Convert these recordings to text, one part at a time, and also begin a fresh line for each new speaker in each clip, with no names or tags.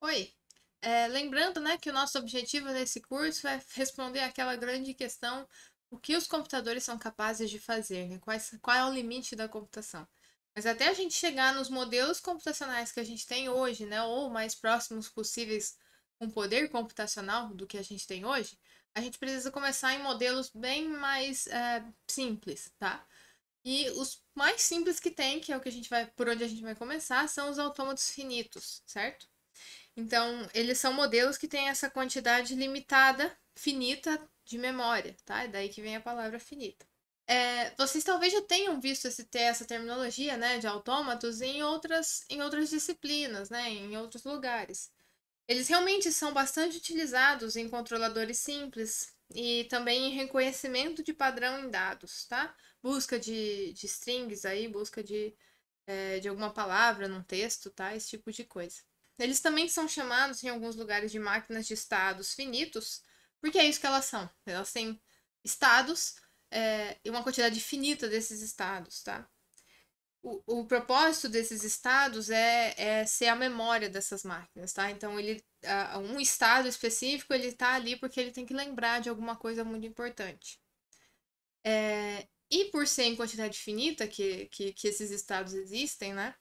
Oi! É, lembrando né, que o nosso objetivo nesse curso é responder aquela grande questão: o que os computadores são capazes de fazer, né? Quais, qual é o limite da computação. Mas até a gente chegar nos modelos computacionais que a gente tem hoje, né, ou mais próximos possíveis com poder computacional do que a gente tem hoje, a gente precisa começar em modelos bem mais é, simples, tá? E os mais simples que tem, que é o que a gente vai, por onde a gente vai começar, são os autômatos finitos, certo? Então, eles são modelos que têm essa quantidade limitada, finita de memória, tá? É daí que vem a palavra finita. É, vocês talvez já tenham visto esse, ter essa terminologia, né, de autômatos em outras, em outras disciplinas, né, em outros lugares. Eles realmente são bastante utilizados em controladores simples e também em reconhecimento de padrão em dados, tá? Busca de, de strings aí, busca de, é, de alguma palavra num texto, tá? Esse tipo de coisa. Eles também são chamados em alguns lugares de máquinas de estados finitos, porque é isso que elas são. Elas têm estados é, e uma quantidade finita desses estados, tá? O, o propósito desses estados é, é, ser a memória dessas máquinas, tá? Então ele, um estado específico ele tá ali porque ele tem que lembrar de alguma coisa muito importante. É, e por ser em quantidade finita que, que, que esses estados existem, né?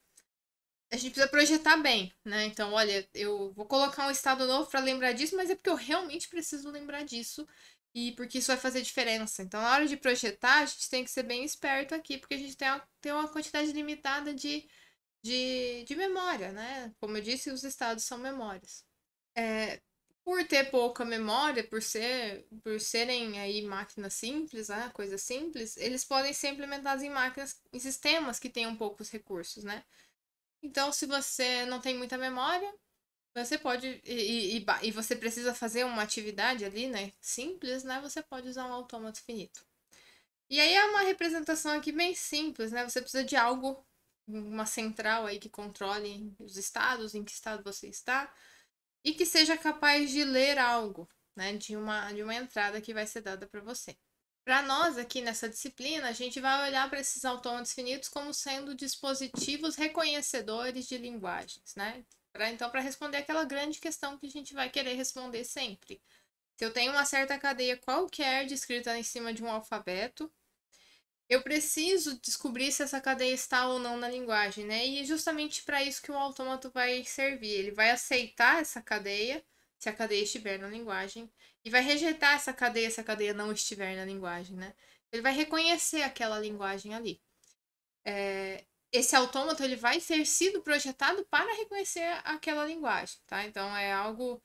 a gente precisa projetar bem, né? Então, olha, eu vou colocar um estado novo para lembrar disso, mas é porque eu realmente preciso lembrar disso e porque isso vai fazer diferença. Então, na hora de projetar, a gente tem que ser bem esperto aqui, porque a gente tem uma, tem uma quantidade limitada de, de, de memória, né? Como eu disse, os estados são memórias. É, por ter pouca memória, por ser, por serem aí máquinas simples, né, coisas simples, eles podem ser implementados em máquinas, em sistemas que tenham poucos recursos, né? Então, se você não tem muita memória, você pode. E, e, e você precisa fazer uma atividade ali, né? Simples, né? Você pode usar um autômato finito. E aí é uma representação aqui bem simples, né? Você precisa de algo, uma central aí que controle os estados, em que estado você está, e que seja capaz de ler algo, né? De uma, de uma entrada que vai ser dada para você. Para nós, aqui nessa disciplina, a gente vai olhar para esses autômatos finitos como sendo dispositivos reconhecedores de linguagens, né? Pra, então, para responder aquela grande questão que a gente vai querer responder sempre. Se eu tenho uma certa cadeia qualquer descrita em cima de um alfabeto, eu preciso descobrir se essa cadeia está ou não na linguagem, né? E é justamente para isso que o autômato vai servir. Ele vai aceitar essa cadeia se a cadeia estiver na linguagem, e vai rejeitar essa cadeia se a cadeia não estiver na linguagem, né? Ele vai reconhecer aquela linguagem ali. É, esse autômato ele vai ter sido projetado para reconhecer aquela linguagem, tá? Então é algo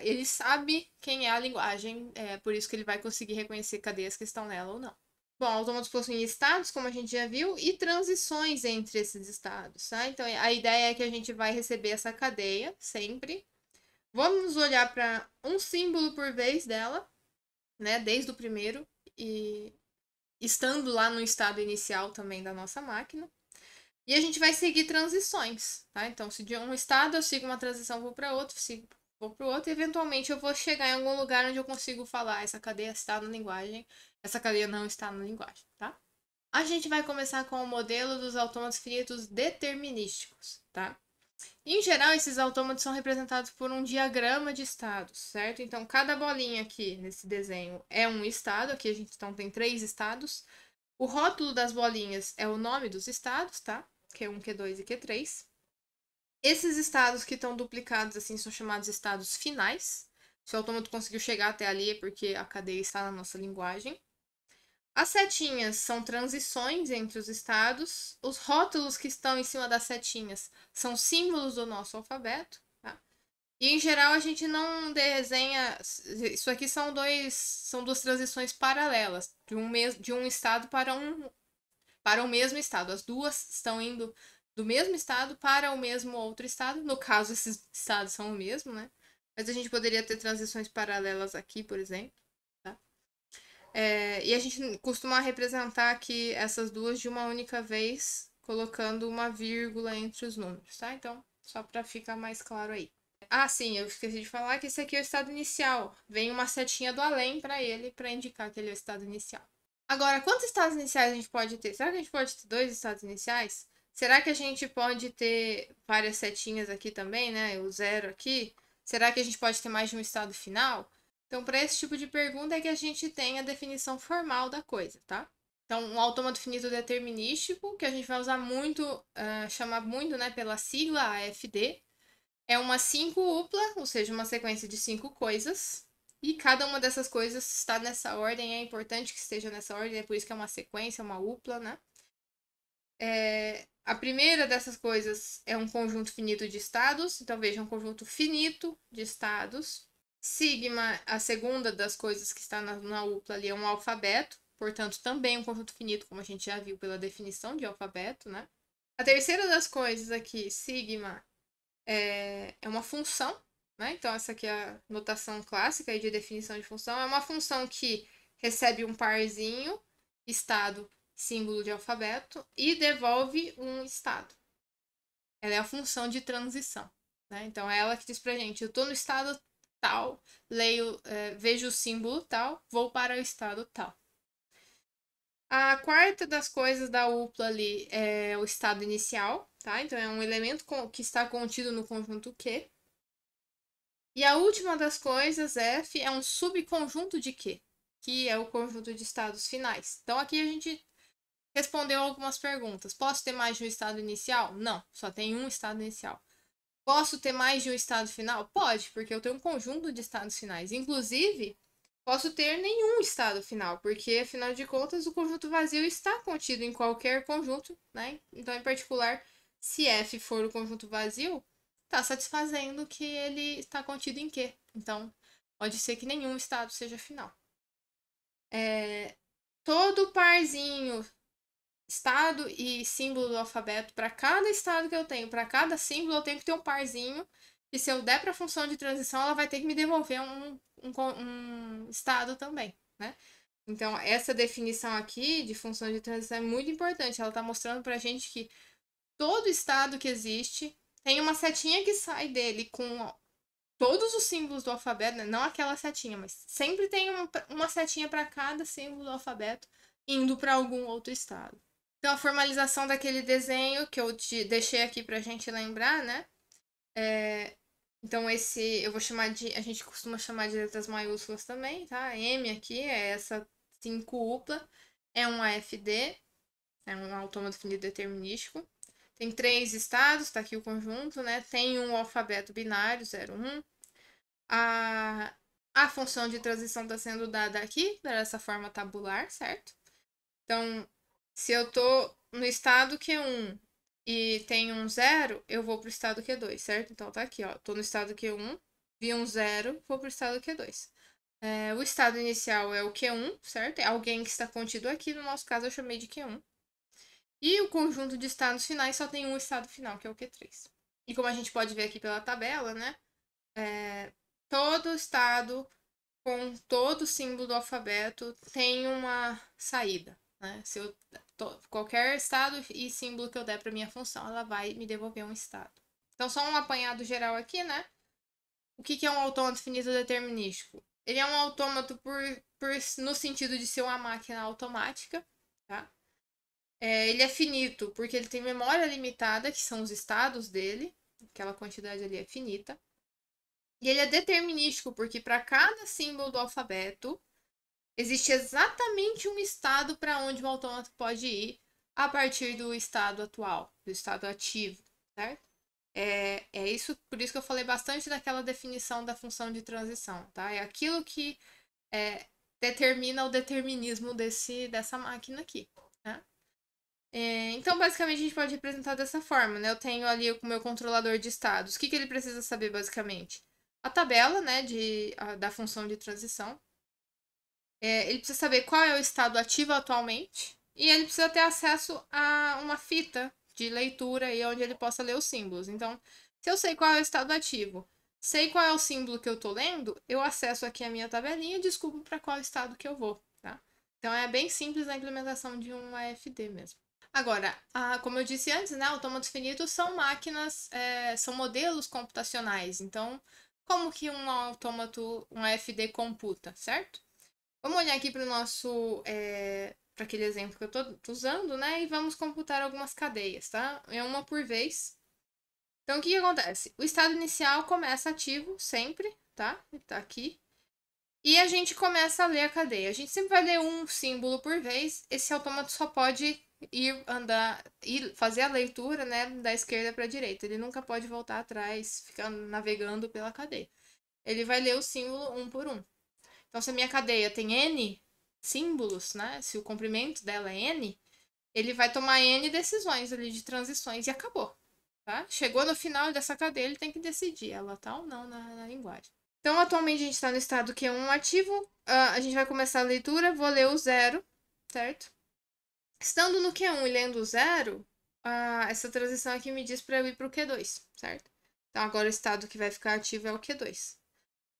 ele sabe quem é a linguagem, é por isso que ele vai conseguir reconhecer cadeias que estão nela ou não. Bom, autômatos possuem estados, como a gente já viu, e transições entre esses estados, tá? Então a ideia é que a gente vai receber essa cadeia sempre Vamos olhar para um símbolo por vez dela, né, desde o primeiro e estando lá no estado inicial também da nossa máquina. E a gente vai seguir transições, tá? Então, se de um estado eu sigo uma transição, vou para outro, sigo, vou para outro, e eventualmente eu vou chegar em algum lugar onde eu consigo falar essa cadeia está na linguagem, essa cadeia não está na linguagem, tá? A gente vai começar com o modelo dos autômatos finitos determinísticos, tá? Em geral, esses autômatos são representados por um diagrama de estados, certo? Então, cada bolinha aqui nesse desenho é um estado. Aqui a gente então tem três estados. O rótulo das bolinhas é o nome dos estados, tá? Q1, Q2 e Q3. Esses estados que estão duplicados assim são chamados estados finais. Se o autômato conseguiu chegar até ali é porque a cadeia está na nossa linguagem. As setinhas são transições entre os estados. Os rótulos que estão em cima das setinhas são símbolos do nosso alfabeto. Tá? E em geral a gente não desenha. Isso aqui são dois. São duas transições paralelas, de um, de um estado para um para o mesmo estado. As duas estão indo do mesmo estado para o mesmo outro estado. No caso, esses estados são o mesmo, né? Mas a gente poderia ter transições paralelas aqui, por exemplo. É, e a gente costuma representar aqui essas duas de uma única vez, colocando uma vírgula entre os números, tá? Então, só para ficar mais claro aí. Ah, sim, eu esqueci de falar que esse aqui é o estado inicial. Vem uma setinha do além para ele, para indicar que ele é o estado inicial. Agora, quantos estados iniciais a gente pode ter? Será que a gente pode ter dois estados iniciais? Será que a gente pode ter várias setinhas aqui também, né? O zero aqui? Será que a gente pode ter mais de um estado final? Então, para esse tipo de pergunta é que a gente tem a definição formal da coisa, tá? Então, um autômato finito determinístico, que a gente vai usar muito, uh, chamar muito, né, pela sigla AFD, é uma cinco-upla, ou seja, uma sequência de cinco coisas, e cada uma dessas coisas está nessa ordem, é importante que esteja nessa ordem, é por isso que é uma sequência, uma upla, né? É, a primeira dessas coisas é um conjunto finito de estados, então veja, um conjunto finito de estados. Sigma, a segunda das coisas que está na, na UPLA ali é um alfabeto, portanto, também um conjunto finito, como a gente já viu pela definição de alfabeto, né? A terceira das coisas aqui, sigma, é, é uma função, né? Então, essa aqui é a notação clássica de definição de função. É uma função que recebe um parzinho, estado, símbolo de alfabeto, e devolve um estado. Ela é a função de transição, né? Então, é ela que diz pra gente, eu tô no estado tal, leio, é, vejo o símbolo tal, vou para o estado tal. A quarta das coisas da UPLA ali é o estado inicial, tá? Então é um elemento que está contido no conjunto Q. E a última das coisas, F, é um subconjunto de Q, que é o conjunto de estados finais. Então aqui a gente respondeu algumas perguntas. Posso ter mais de um estado inicial? Não, só tem um estado inicial. Posso ter mais de um estado final? Pode, porque eu tenho um conjunto de estados finais. Inclusive, posso ter nenhum estado final, porque afinal de contas o conjunto vazio está contido em qualquer conjunto, né? Então, em particular, se F for o conjunto vazio, está satisfazendo que ele está contido em Q. Então, pode ser que nenhum estado seja final. É... Todo parzinho estado e símbolo do alfabeto, para cada estado que eu tenho, para cada símbolo, eu tenho que ter um parzinho. E se eu der para a função de transição, ela vai ter que me devolver um, um, um estado também, né? Então, essa definição aqui de função de transição é muito importante. Ela está mostrando para a gente que todo estado que existe tem uma setinha que sai dele com todos os símbolos do alfabeto, né? não aquela setinha, mas sempre tem uma, uma setinha para cada símbolo do alfabeto indo para algum outro estado. Então, a formalização daquele desenho que eu te deixei aqui pra gente lembrar, né? É, então, esse eu vou chamar de. A gente costuma chamar de letras maiúsculas também, tá? M aqui é essa 5 upla, é um AFD, é um autômato definido determinístico. Tem três estados, tá aqui o conjunto, né? Tem um alfabeto binário, 0, 1. Um. A, a função de transição está sendo dada aqui, dessa forma tabular, certo? Então, se eu tô no estado Q1 é e tem um zero, eu vou pro estado Q2, é certo? Então tá aqui, ó. Tô no estado Q1, é vi um zero, vou pro estado Q2. É, o estado inicial é o Q1, certo? É alguém que está contido aqui, no nosso caso eu chamei de Q1. E o conjunto de estados finais só tem um estado final, que é o Q3. E como a gente pode ver aqui pela tabela, né? É, todo estado com todo símbolo do alfabeto tem uma saída. Né? Se eu qualquer estado e símbolo que eu der para minha função, ela vai me devolver um estado. Então, só um apanhado geral aqui, né? O que, que é um autômato finito determinístico? Ele é um autômato por, por, no sentido de ser uma máquina automática, tá? É, ele é finito porque ele tem memória limitada, que são os estados dele, aquela quantidade ali é finita. E ele é determinístico porque para cada símbolo do alfabeto, Existe exatamente um estado para onde um autômato pode ir a partir do estado atual, do estado ativo, certo? É, é isso, por isso que eu falei bastante daquela definição da função de transição, tá? É aquilo que é, determina o determinismo desse, dessa máquina aqui, né? É, então, basicamente, a gente pode representar dessa forma, né? Eu tenho ali o meu controlador de estados. O que, que ele precisa saber, basicamente? A tabela, né, de, a, da função de transição. É, ele precisa saber qual é o estado ativo atualmente e ele precisa ter acesso a uma fita de leitura e onde ele possa ler os símbolos. Então, se eu sei qual é o estado ativo, sei qual é o símbolo que eu estou lendo, eu acesso aqui a minha tabelinha e descubro para qual estado que eu vou. Tá? Então, é bem simples a implementação de um AFD mesmo. Agora, a, como eu disse antes, né, autômatos finitos são máquinas, é, são modelos computacionais. Então, como que um autômato, um AFD computa, certo? Vamos olhar aqui para o nosso. É, eh, para aquele exemplo que eu estou usando, né? E vamos computar algumas cadeias, tá? É uma por vez. Então, o que, que acontece? O estado inicial começa ativo sempre, tá? Ele tá aqui. E a gente começa a ler a cadeia. A gente sempre vai ler um símbolo por vez. Esse autômato só pode ir andar e fazer a leitura, né, da esquerda para a direita. Ele nunca pode voltar atrás, ficar navegando pela cadeia. Ele vai ler o símbolo um por um. Então, se a minha cadeia tem N símbolos, né? Se o comprimento dela é N, ele vai tomar N decisões ali de transições e acabou. Tá? Chegou no final dessa cadeia, ele tem que decidir ela tá ou não na, na linguagem. Então, atualmente a gente está no estado que é um ativo. Uh, a gente vai começar a leitura, vou ler o zero, certo? Estando no Q1 e lendo o zero, uh, essa transição aqui me diz para eu ir para o Q2, certo? Então, agora o estado que vai ficar ativo é o Q2.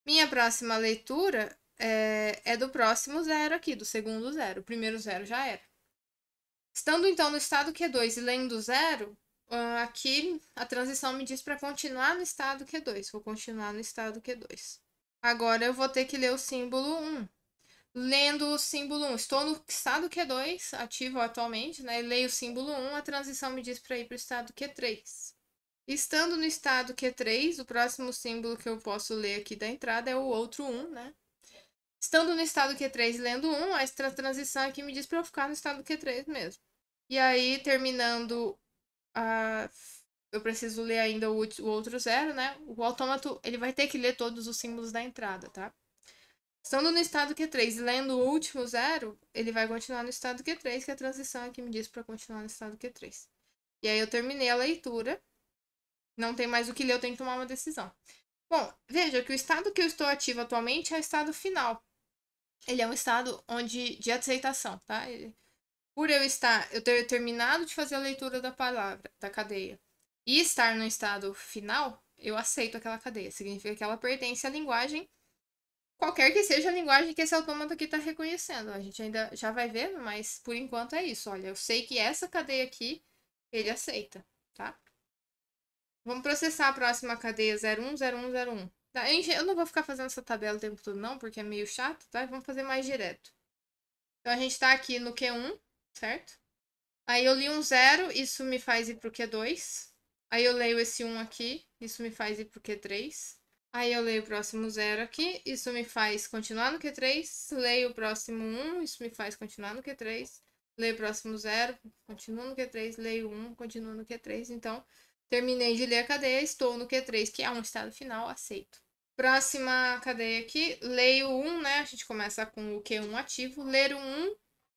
Minha próxima leitura é, é do próximo zero aqui, do segundo zero. O primeiro zero já era. Estando então no estado Q2 é e lendo zero, ah, aqui a transição me diz para continuar no estado Q2. É vou continuar no estado Q2. É Agora eu vou ter que ler o símbolo 1. Lendo o símbolo 1, estou no estado Q2, ativo atualmente, né? Leio o símbolo 1, a transição me diz para ir para o estado Q3. Estando no estado Q3, o próximo símbolo que eu posso ler aqui da entrada é o outro 1, né? Estando no estado Q3 lendo um, essa transição aqui me diz para eu ficar no estado Q3 mesmo. E aí, terminando a eu preciso ler ainda o, outro zero, né? O autômato, ele vai ter que ler todos os símbolos da entrada, tá? Estando no estado Q3 lendo o último zero, ele vai continuar no estado Q3, que é a transição aqui me diz para continuar no estado Q3. E aí eu terminei a leitura, não tem mais o que ler, eu tenho que tomar uma decisão. Bom, veja que o estado que eu estou ativo atualmente é o estado final. Ele é um estado onde de aceitação, tá? por eu estar, eu ter terminado de fazer a leitura da palavra, da cadeia, e estar no estado final, eu aceito aquela cadeia. Significa que ela pertence à linguagem, qualquer que seja a linguagem que esse autômato aqui está reconhecendo. A gente ainda já vai ver, mas por enquanto é isso. Olha, eu sei que essa cadeia aqui, ele aceita, tá? Vamos processar a próxima cadeia 010101. Tá, eu não vou ficar fazendo essa tabela o tempo todo, não, porque é meio chato, tá? Vamos fazer mais direto. Então, a gente está aqui no Q1, certo? Aí eu li um zero, isso me faz ir para o Q2. Aí eu leio esse 1 aqui, isso me faz ir para o Q3. Aí eu leio o próximo zero aqui, isso me faz continuar no Q3. Leio o próximo 1, isso me faz continuar no Q3. Leio o próximo zero, continuo no Q3. Leio 1, continuo no Q3. Então, Terminei de ler a cadeia, estou no Q3, que é um estado final, aceito. Próxima cadeia aqui, leio 1, né? A gente começa com o Q1 ativo. Ler o 1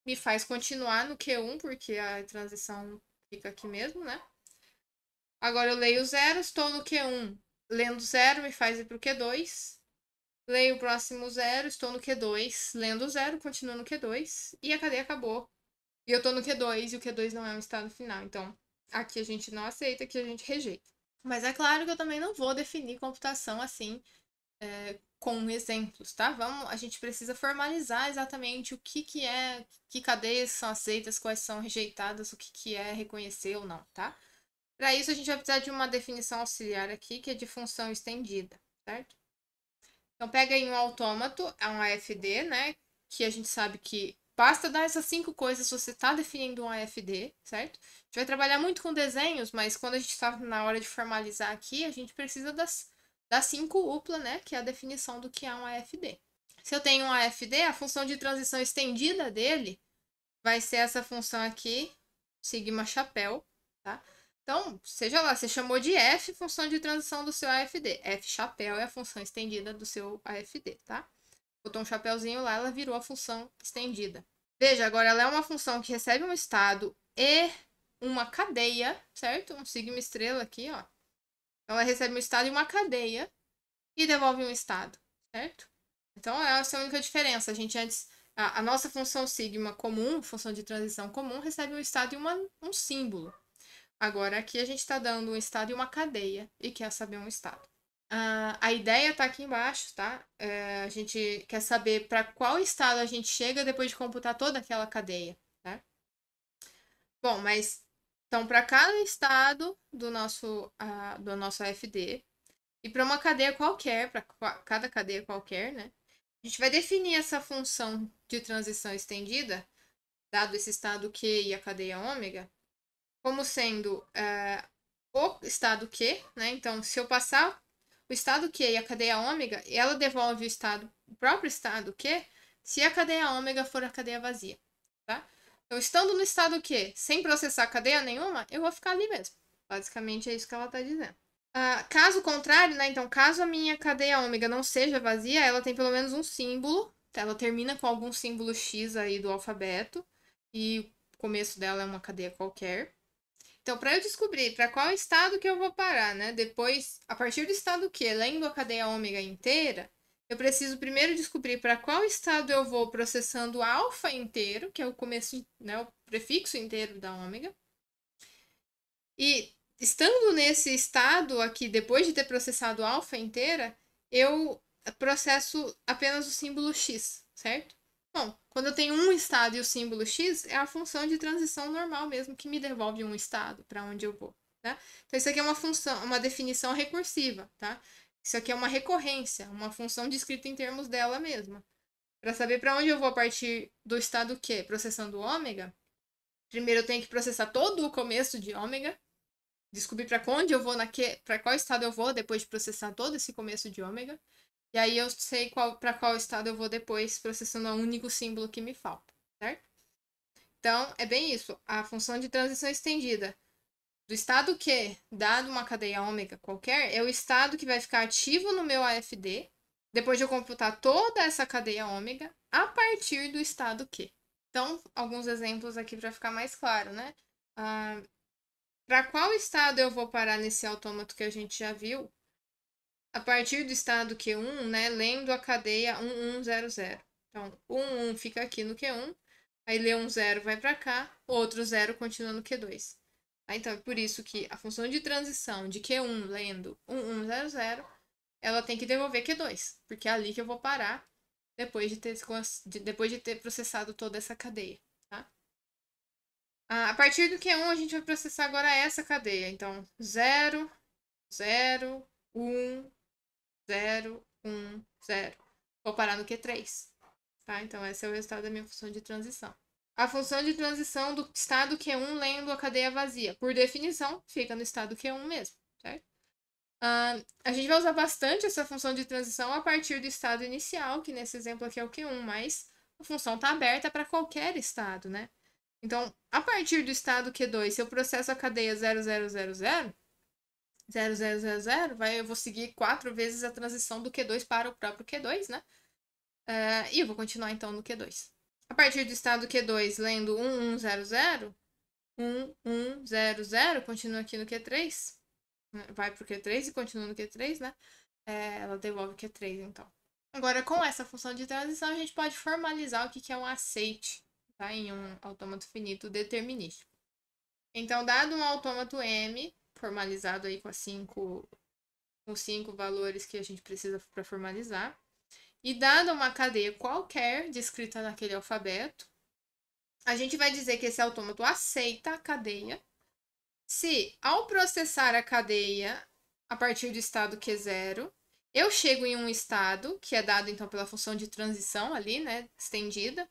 me faz continuar no Q1, porque a transição fica aqui mesmo, né? Agora eu leio 0, estou no Q1. Lendo 0 me faz ir para o Q2. Leio o próximo 0, estou no Q2. Lendo 0, continuo no Q2. E a cadeia acabou. E eu estou no Q2, e o Q2 não é um estado final, então aqui a gente não aceita, aqui a gente rejeita. Mas é claro que eu também não vou definir computação assim é, com exemplos, tá? Vamos, a gente precisa formalizar exatamente o que, que é, que cadeias são aceitas, quais são rejeitadas, o que, que é reconhecer ou não, tá? Para isso, a gente vai precisar de uma definição auxiliar aqui, que é de função estendida, certo? Então, pega aí um autômato, é um AFD, né? Que a gente sabe que Basta dar essas cinco coisas, você está definindo um AFD, certo? A gente vai trabalhar muito com desenhos, mas quando a gente está na hora de formalizar aqui, a gente precisa das, das cinco UPLA, né? Que é a definição do que é um AFD. Se eu tenho um AFD, a função de transição estendida dele vai ser essa função aqui, sigma chapéu, tá? Então, seja lá, você chamou de F função de transição do seu AFD. F chapéu é a função estendida do seu AFD, tá? botou um chapéuzinho lá, ela virou a função estendida. Veja, agora ela é uma função que recebe um estado e uma cadeia, certo? Um sigma estrela aqui, ó. Então, ela recebe um estado e uma cadeia e devolve um estado, certo? Então, essa é a única diferença. A gente antes... A, a nossa função sigma comum, função de transição comum, recebe um estado e uma, um símbolo. Agora, aqui a gente está dando um estado e uma cadeia e quer saber um estado. Uh, a ideia tá aqui embaixo, tá? Uh, a gente quer saber para qual estado a gente chega depois de computar toda aquela cadeia, tá? Bom, mas então para cada estado do nosso uh, do nosso FD e para uma cadeia qualquer, para cada cadeia qualquer, né? A gente vai definir essa função de transição estendida, dado esse estado Q e a cadeia ômega, como sendo eh, o estado Q, né? Então, se eu passar o estado Q e a cadeia ômega, ela devolve o estado, o próprio estado Q, se a cadeia ômega for a cadeia vazia, tá? Então, estando no estado Q, sem processar cadeia nenhuma, eu vou ficar ali mesmo. Basicamente é isso que ela está dizendo. Uh, caso contrário, né? Então, caso a minha cadeia ômega não seja vazia, ela tem pelo menos um símbolo. Ela termina com algum símbolo X aí do alfabeto. E o começo dela é uma cadeia qualquer. Então, para eu descobrir para qual estado que eu vou parar, né? Depois, a partir do estado que lendo a cadeia ômega inteira, eu preciso primeiro descobrir para qual estado eu vou processando o alfa inteiro, que é o começo, né, o prefixo inteiro da ômega. E estando nesse estado aqui, depois de ter processado alfa inteira, eu processo apenas o símbolo x, certo? Bom, quando eu tenho um estado e o símbolo x, é a função de transição normal mesmo, que me devolve um estado para onde eu vou. Tá? Então, isso aqui é uma função, uma definição recursiva, tá? Isso aqui é uma recorrência, uma função descrita em termos dela mesma. Para saber para onde eu vou a partir do estado Q, processando ômega, primeiro eu tenho que processar todo o começo de ômega, descobrir para onde eu vou, para qual estado eu vou, depois de processar todo esse começo de ômega. E aí eu sei qual para qual estado eu vou depois, processando o único símbolo que me falta, certo? Então, é bem isso. A função de transição estendida do estado Q, dado uma cadeia ômega qualquer, é o estado que vai ficar ativo no meu AFD, depois de eu computar toda essa cadeia ômega, a partir do estado Q. Então, alguns exemplos aqui para ficar mais claro, né? Ah, para qual estado eu vou parar nesse autômato que a gente já viu? a partir do estado Q1, né, lendo a cadeia 1100. Então, 11 fica aqui no Q1, aí lê um zero vai para cá, outro zero continua no Q2. Tá? Então, é por isso que a função de transição de Q1 lendo 1100, ela tem que devolver Q2, porque é ali que eu vou parar depois de ter, depois de ter processado toda essa cadeia. Tá? A partir do Q1, a gente vai processar agora essa cadeia. Então, 0, 0, 1, 0, 1, 0. Vou parar no Q3. Tá? Então, esse é o resultado da minha função de transição. A função de transição do estado Q1 lendo a cadeia vazia, por definição, fica no estado Q1 mesmo, certo? Uh, a gente vai usar bastante essa função de transição a partir do estado inicial, que nesse exemplo aqui é o Q1, mas a função está aberta para qualquer estado, né? Então, a partir do estado Q2, se eu processo a cadeia 0000, 0, 0, 0, 0, vai, eu vou seguir quatro vezes a transição do Q2 para o próprio Q2, né? Uh, e eu vou continuar então no Q2. A partir do estado Q2, lendo 1, 1, 0, 0, 1, 1, 0, 0, continua aqui no Q3, vai para o Q3 e continua no Q3, né? É, ela devolve o Q3, então. Agora, com essa função de transição, a gente pode formalizar o que é um aceite tá? em um autômato finito determinístico. Então, dado um autômato M, formalizado aí com as cinco com cinco valores que a gente precisa para formalizar. E dada uma cadeia qualquer descrita naquele alfabeto, a gente vai dizer que esse autômato aceita a cadeia. Se ao processar a cadeia a partir do estado Q0, eu chego em um estado que é dado então pela função de transição ali, né, estendida.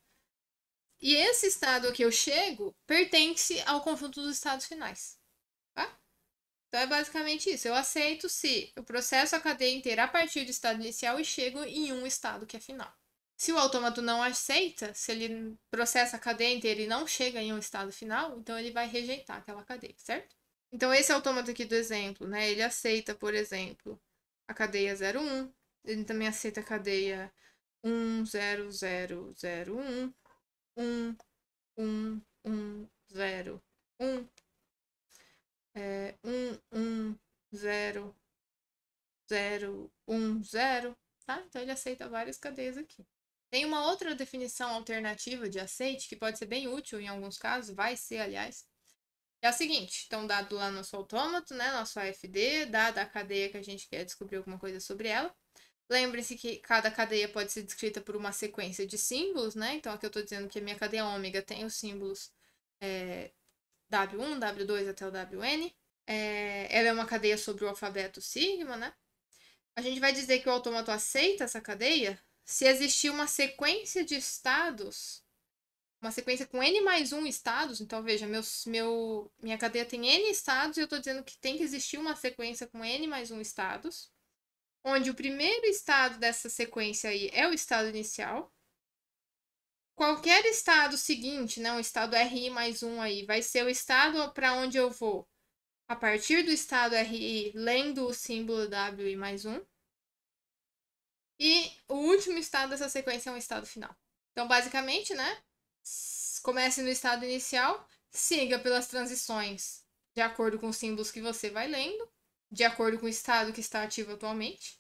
E esse estado que eu chego pertence ao conjunto dos estados finais. Então é basicamente isso. Eu aceito se eu processo a cadeia inteira a partir do estado inicial e chego em um estado que é final. Se o autômato não aceita, se ele processa a cadeia inteira e não chega em um estado final, então ele vai rejeitar aquela cadeia, certo? Então esse autômato aqui do exemplo, né? Ele aceita, por exemplo, a cadeia 01, ele também aceita a cadeia 10001, 1, 1, 1, 0, 1, é, 11010, tá? Então ele aceita várias cadeias aqui. Tem uma outra definição alternativa de aceite que pode ser bem útil em alguns casos, vai ser, aliás. É a seguinte, então dado lá nosso autômato, né, nosso AFD, dada a cadeia que a gente quer descobrir alguma coisa sobre ela. Lembre-se que cada cadeia pode ser descrita por uma sequência de símbolos, né? Então aqui eu estou dizendo que a minha cadeia ômega tem os símbolos é, W1, W2 até o WN. É, ela é uma cadeia sobre o alfabeto sigma, né? A gente vai dizer que o autômato aceita essa cadeia se existir uma sequência de estados, uma sequência com n mais 1 estados. Então, veja, meus, meu, minha cadeia tem n estados e eu estou dizendo que tem que existir uma sequência com n mais 1 estados, onde o primeiro estado dessa sequência aí é o estado inicial, qualquer estado seguinte, né, um estado RI mais um aí, vai ser o estado para onde eu vou a partir do estado RI, lendo o símbolo WI mais um. E o último estado dessa sequência é um estado final. Então, basicamente, né, comece no estado inicial, siga pelas transições de acordo com os símbolos que você vai lendo, de acordo com o estado que está ativo atualmente,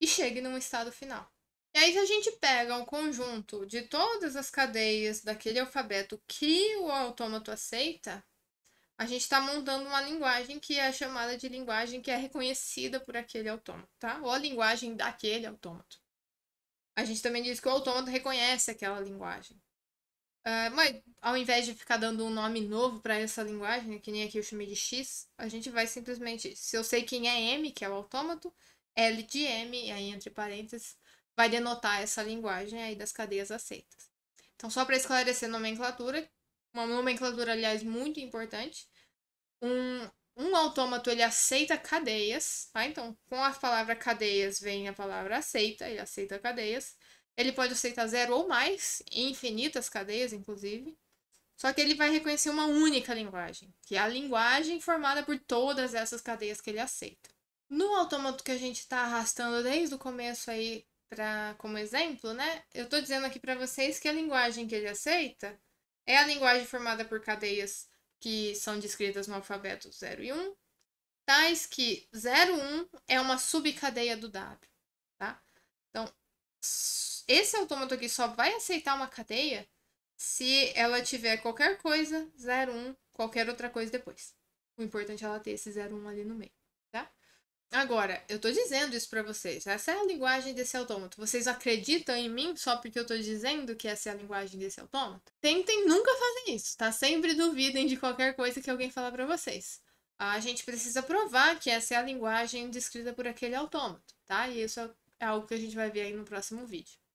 e chegue num estado final. E aí, se a gente pega um conjunto de todas as cadeias daquele alfabeto que o autômato aceita, a gente está montando uma linguagem que é chamada de linguagem que é reconhecida por aquele autômato, tá? Ou a linguagem daquele autômato. A gente também diz que o autômato reconhece aquela linguagem. Uh, mas ao invés de ficar dando um nome novo para essa linguagem, que nem aqui eu chamei de X, a gente vai simplesmente. Se eu sei quem é M, que é o autômato, L de M, e aí entre parênteses, vai denotar essa linguagem aí das cadeias aceitas. Então, só para esclarecer a nomenclatura, uma nomenclatura, aliás, muito importante, um, um autômato ele aceita cadeias, tá? Então, com a palavra cadeias vem a palavra aceita, ele aceita cadeias. Ele pode aceitar zero ou mais, infinitas cadeias, inclusive. Só que ele vai reconhecer uma única linguagem, que é a linguagem formada por todas essas cadeias que ele aceita. No autômato que a gente está arrastando desde o começo aí para como exemplo, né? Eu estou dizendo aqui para vocês que a linguagem que ele aceita é a linguagem formada por cadeias que são descritas no alfabeto 0 e 1, tais que 01 é uma subcadeia do W, tá? Então, esse autômato aqui só vai aceitar uma cadeia se ela tiver qualquer coisa, 01, qualquer outra coisa depois. O importante é ela ter esse 01 ali no meio. Agora, eu tô dizendo isso para vocês. Essa é a linguagem desse autômato. Vocês acreditam em mim só porque eu tô dizendo que essa é a linguagem desse autômato? Tentem nunca fazer isso, tá? Sempre duvidem de qualquer coisa que alguém falar para vocês. A gente precisa provar que essa é a linguagem descrita por aquele autômato, tá? E isso é algo que a gente vai ver aí no próximo vídeo.